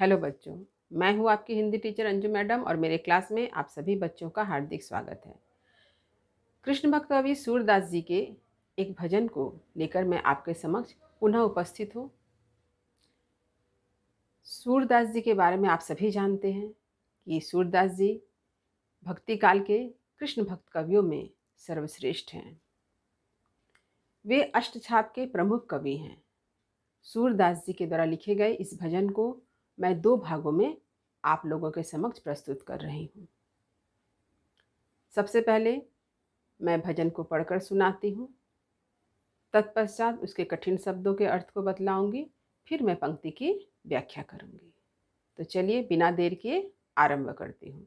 Hello बच्चों मैं हूँ आपकी हिंदी टीचर अंजू मैडम और मेरे क्लास में आप सभी बच्चों का हार्दिक स्वागत है कृष्ण भक्त कवि सूरदास जी के एक भजन को लेकर मैं आपके समक्ष पुनः उपस्थित हूँ सूरदास जी के बारे में आप सभी जानते हैं कि सूरदास जी भक्ति काल के कृष्ण भक्त कवियों में सर्वश्रेष्ठ हैं वे अष्टछाप के प्रमुख कवि हैं सूरदास जी के द्वारा लिखे गए इस भजन को मैं दो भागों में आप लोगों के समक्ष प्रस्तुत कर रही हूँ सबसे पहले मैं भजन को पढ़कर सुनाती हूँ तत्पश्चात उसके कठिन शब्दों के अर्थ को बतलाऊंगी फिर मैं पंक्ति की व्याख्या करूंगी तो चलिए बिना देर के आरंभ करती हूँ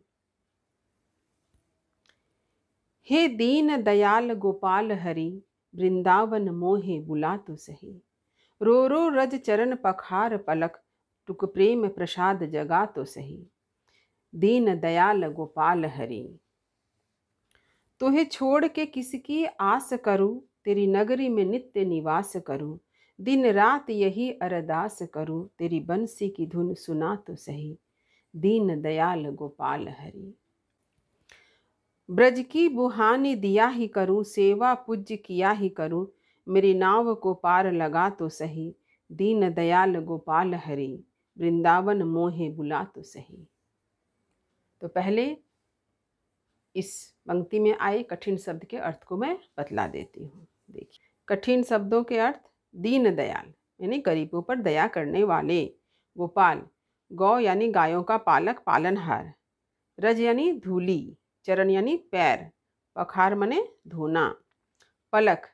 हे दीन दयाल गोपाल हरि वृंदावन मोहे बुला तो सही रो रो रज चरण पखार पलक टुक प्रेम प्रसाद जगा तो सही दीन दयाल गोपाल हरि तुहे छोड़ के किसकी आस करूँ तेरी नगरी में नित्य निवास करूँ दिन रात यही अरदास करूँ तेरी बंसी की धुन सुना तो सही दीन दयाल गोपाल हरि ब्रज की बुहानी दिया ही करूँ सेवा पूज्य किया ही करूँ मेरी नाव को पार लगा तो सही दीन दयाल गोपाल हरि वृंदावन मोहे बुला तो सही तो पहले इस पंक्ति में आए कठिन शब्द के अर्थ को मैं बतला देती हूँ देखिए कठिन शब्दों के अर्थ दीन दयाल यानी गरीबों पर दया करने वाले गोपाल गौ यानी गायों का पालक पालनहार रज यानी धूली चरण यानी पैर पखार मने धोना पलक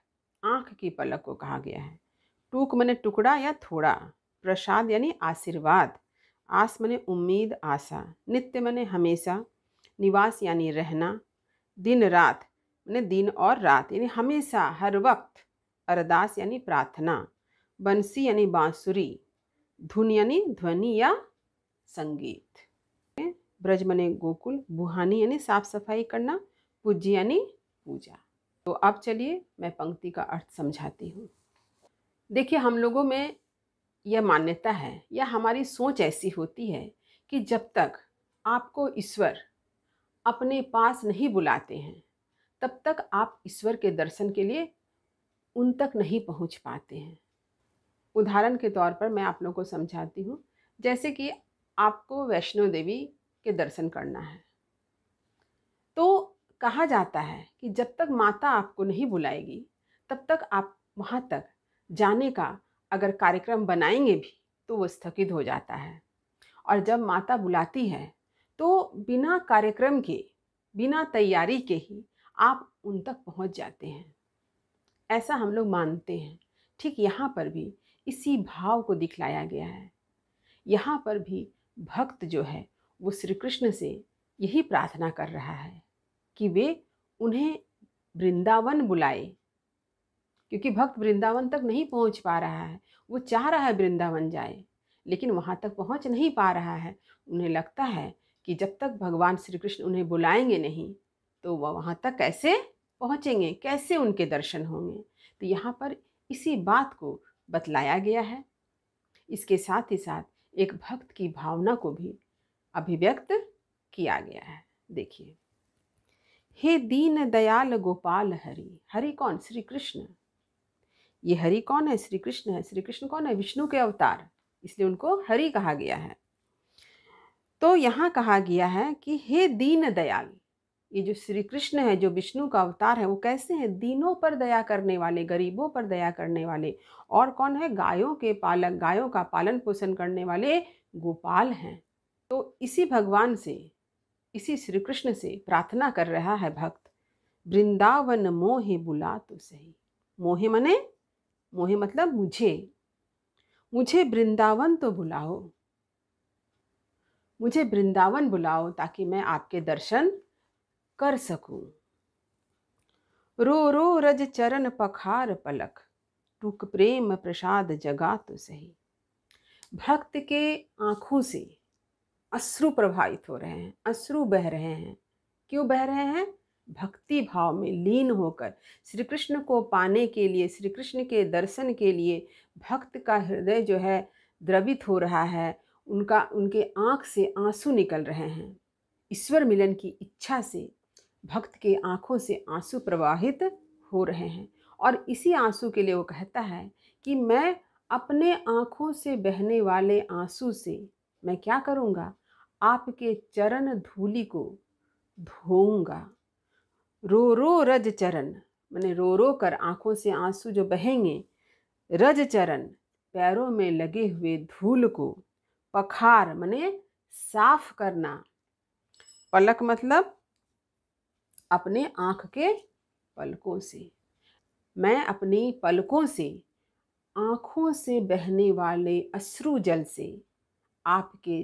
आँख की पलक को कहा गया है टूक मने टुकड़ा या थोड़ा प्रसाद यानी आशीर्वाद आस मने उम्मीद आशा नित्य मने हमेशा निवास यानी रहना दिन रात मैंने दिन और रात यानी हमेशा हर वक्त अरदास यानी प्रार्थना बंसी यानी बांसुरी धुन यानी ध्वनि या संगीत ब्रज मने गोकुल बुहानी यानी साफ सफाई करना पूज्य यानी पूजा तो अब चलिए मैं पंक्ति का अर्थ समझाती हूँ देखिए हम लोगों में यह मान्यता है या हमारी सोच ऐसी होती है कि जब तक आपको ईश्वर अपने पास नहीं बुलाते हैं तब तक आप ईश्वर के दर्शन के लिए उन तक नहीं पहुंच पाते हैं उदाहरण के तौर पर मैं आप लोगों को समझाती हूँ जैसे कि आपको वैष्णो देवी के दर्शन करना है तो कहा जाता है कि जब तक माता आपको नहीं बुलाएगी तब तक आप वहाँ तक जाने का अगर कार्यक्रम बनाएंगे भी तो वो स्थगित हो जाता है और जब माता बुलाती है तो बिना कार्यक्रम के बिना तैयारी के ही आप उन तक पहुंच जाते हैं ऐसा हम लोग मानते हैं ठीक यहाँ पर भी इसी भाव को दिखलाया गया है यहाँ पर भी भक्त जो है वो श्री कृष्ण से यही प्रार्थना कर रहा है कि वे उन्हें वृंदावन बुलाए क्योंकि भक्त वृंदावन तक नहीं पहुंच पा रहा है वो चाह रहा है वृंदावन जाए लेकिन वहाँ तक पहुँच नहीं पा रहा है उन्हें लगता है कि जब तक भगवान श्री कृष्ण उन्हें बुलाएंगे नहीं तो वह वहाँ तक कैसे पहुँचेंगे कैसे उनके दर्शन होंगे तो यहाँ पर इसी बात को बतलाया गया है इसके साथ ही साथ एक भक्त की भावना को भी अभिव्यक्त किया गया है देखिए हे दीन दयाल गोपाल हरि हरि कौन श्री कृष्ण ये हरि कौन है श्री कृष्ण है श्री कृष्ण कौन है विष्णु के अवतार इसलिए उनको हरि कहा गया है तो यहाँ कहा गया है कि हे दीन दयाल ये जो श्री कृष्ण है जो विष्णु का अवतार है वो कैसे हैं दीनों पर दया करने वाले गरीबों पर दया करने वाले और कौन है गायों के पालक गायों का पालन पोषण करने वाले गोपाल हैं तो इसी भगवान से इसी श्री कृष्ण से प्रार्थना कर रहा है भक्त वृंदावन मोहे बुला तो सही मोहे मने मोहे मतलब मुझे मुझे वृंदावन तो बुलाओ मुझे वृंदावन बुलाओ ताकि मैं आपके दर्शन कर सकूं। रो रो रज चरण पखार पलक टूक प्रेम प्रसाद जगा तो सही भक्त के आंखों से अश्रु प्रभावित हो रहे हैं अश्रु बह रहे हैं क्यों बह रहे हैं भक्ति भाव में लीन होकर श्री कृष्ण को पाने के लिए श्री कृष्ण के दर्शन के लिए भक्त का हृदय जो है द्रवित हो रहा है उनका उनके आँख से आंसू निकल रहे हैं ईश्वर मिलन की इच्छा से भक्त के आँखों से आंसू प्रवाहित हो रहे हैं और इसी आंसू के लिए वो कहता है कि मैं अपने आँखों से बहने वाले आंसू से मैं क्या करूँगा आपके चरण धूलि को धोऊंगा रो रो रज चरण मैंने रो रो कर आंखों से आंसू जो बहेंगे रज चरण पैरों में लगे हुए धूल को पखार मैने साफ करना पलक मतलब अपने आँख के पलकों से मैं अपनी पलकों से आँखों से बहने वाले अश्रु जल से आपके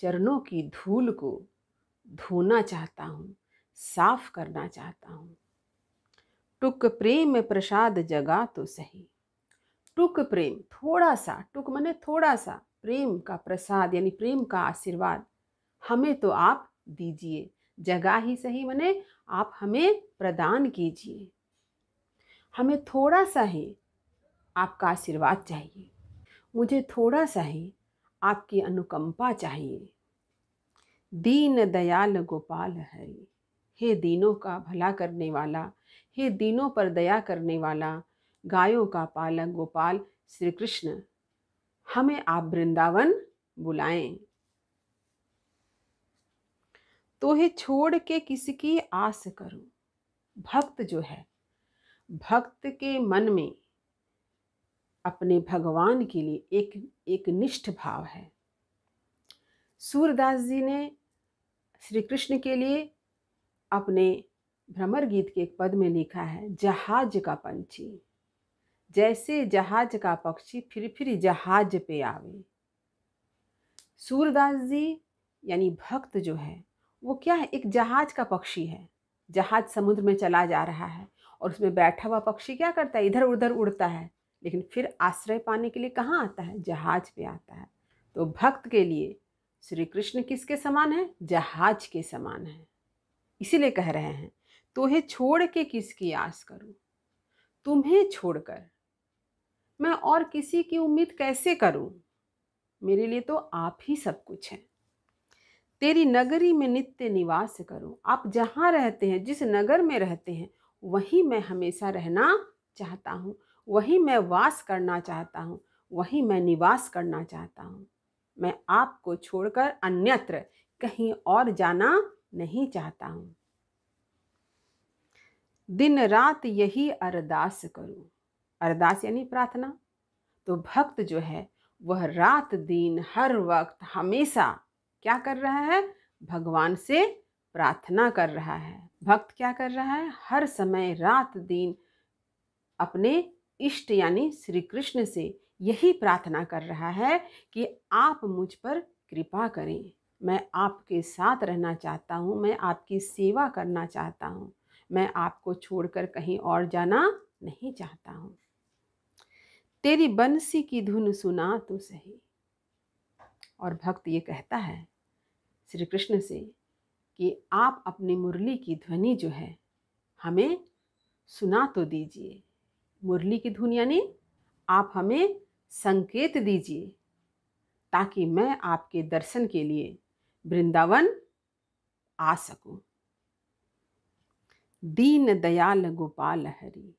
चरणों की धूल को धोना चाहता हूँ साफ करना चाहता हूँ टुक प्रेम प्रसाद जगा तो सही टुक प्रेम थोड़ा सा टुक मने थोड़ा सा प्रेम का प्रसाद यानी प्रेम का आशीर्वाद हमें तो आप दीजिए जगह ही सही मने आप हमें प्रदान कीजिए हमें थोड़ा सा ही आपका आशीर्वाद चाहिए मुझे थोड़ा सा ही आपकी अनुकंपा चाहिए दीन दयाल गोपाल हरी हे दीनों का भला करने वाला हे दीनों पर दया करने वाला गायों का पालक गोपाल श्री कृष्ण हमें आप वृंदावन बुलाएं तो हे छोड़ के किसी की आस करो भक्त जो है भक्त के मन में अपने भगवान के लिए एक एक निष्ठ भाव है सूरदास जी ने श्री कृष्ण के लिए अपने भ्रमर गीत के एक पद में लिखा है जहाज का पंछी जैसे जहाज का पक्षी फिर फिर जहाज पे आवे सूरदास जी यानी भक्त जो है वो क्या है एक जहाज का पक्षी है जहाज समुद्र में चला जा रहा है और उसमें बैठा हुआ पक्षी क्या करता है इधर उधर उड़ता है लेकिन फिर आश्रय पाने के लिए कहाँ आता है जहाज पे आता है तो भक्त के लिए श्री कृष्ण किसके समान है जहाज के समान है इसीलिए कह रहे हैं तोहे छोड़ के किसकी आस करूं तुम्हें छोड़कर मैं और किसी की उम्मीद कैसे करूं मेरे लिए तो आप ही सब कुछ हैं तेरी नगरी में नित्य निवास करूं आप जहाँ रहते हैं जिस नगर में रहते हैं वहीं मैं हमेशा रहना चाहता हूँ वहीं मैं वास करना चाहता हूँ वहीं मैं निवास करना चाहता हूँ मैं आपको छोड़कर अन्यत्र कहीं और जाना नहीं चाहता हूँ दिन रात यही अरदास करूँ अरदास यानी प्रार्थना तो भक्त जो है वह रात दिन हर वक्त हमेशा क्या कर रहा है भगवान से प्रार्थना कर रहा है भक्त क्या कर रहा है हर समय रात दिन अपने इष्ट यानी श्री कृष्ण से यही प्रार्थना कर रहा है कि आप मुझ पर कृपा करें मैं आपके साथ रहना चाहता हूँ मैं आपकी सेवा करना चाहता हूँ मैं आपको छोड़कर कहीं और जाना नहीं चाहता हूँ तेरी बंसी की धुन सुना तो सही और भक्त ये कहता है श्री कृष्ण से कि आप अपनी मुरली की ध्वनि जो है हमें सुना तो दीजिए मुरली की धुन यानी आप हमें संकेत दीजिए ताकि मैं आपके दर्शन के लिए वृंदावन आ सकूं दीन दयाल गोपाल हरि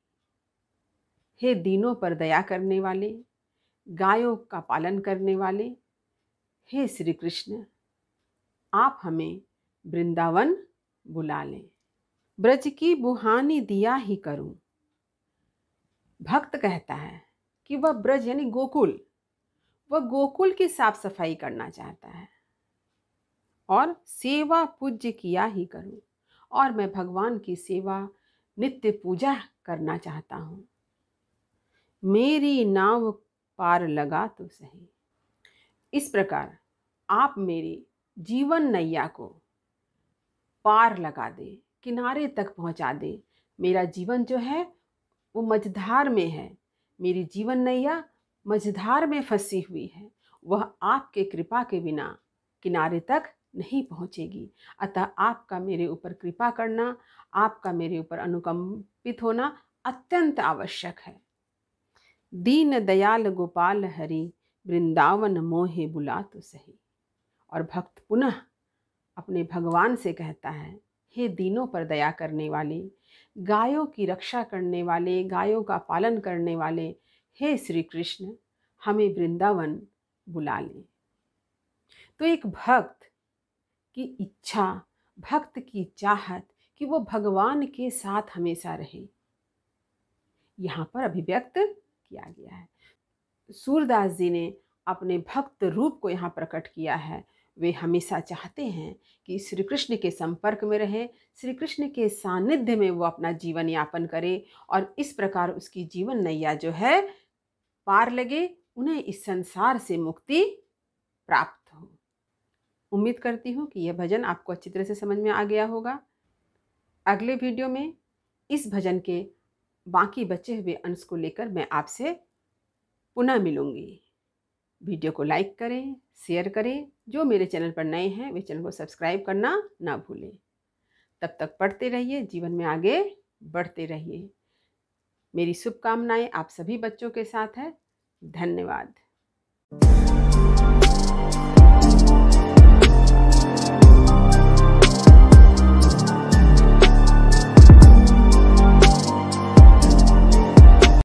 हे दीनों पर दया करने वाले गायों का पालन करने वाले हे श्री कृष्ण आप हमें वृंदावन बुला लें ब्रज की बुहानी दिया ही करूं भक्त कहता है कि वह ब्रज यानी गोकुल वह गोकुल की साफ सफाई करना चाहता है और सेवा पूज्य किया ही करूं और मैं भगवान की सेवा नित्य पूजा करना चाहता हूँ मेरी नाव पार लगा तो सही इस प्रकार आप मेरी जीवन नैया को पार लगा दे किनारे तक पहुँचा दे मेरा जीवन जो है वो मझधार में है मेरी जीवन नैया मझधार में फंसी हुई है वह आपके कृपा के बिना किनारे तक नहीं पहुँचेगी अतः आपका मेरे ऊपर कृपा करना आपका मेरे ऊपर अनुकंपित होना अत्यंत आवश्यक है दीन दयाल गोपाल हरि वृंदावन मोहे बुला तो सही और भक्त पुनः अपने भगवान से कहता है हे दीनों पर दया करने वाले गायों की रक्षा करने वाले गायों का पालन करने वाले हे श्री कृष्ण हमें वृंदावन बुला लें तो एक भक्त की इच्छा भक्त की चाहत कि वो भगवान के साथ हमेशा रहे यहाँ पर अभिव्यक्त किया गया है सूरदास जी ने अपने भक्त रूप को यहाँ प्रकट किया है वे हमेशा चाहते हैं कि श्री कृष्ण के संपर्क में रहें श्री कृष्ण के सानिध्य में वो अपना जीवन यापन करें और इस प्रकार उसकी जीवन नैया जो है पार लगे उन्हें इस संसार से मुक्ति प्राप्त उम्मीद करती हूँ कि यह भजन आपको अच्छी तरह से समझ में आ गया होगा अगले वीडियो में इस भजन के बाकी बचे हुए अंश को लेकर मैं आपसे पुनः मिलूँगी वीडियो को लाइक करें शेयर करें जो मेरे चैनल पर नए हैं वे चैनल को सब्सक्राइब करना ना भूलें तब तक पढ़ते रहिए जीवन में आगे बढ़ते रहिए मेरी शुभकामनाएं आप सभी बच्चों के साथ है धन्यवाद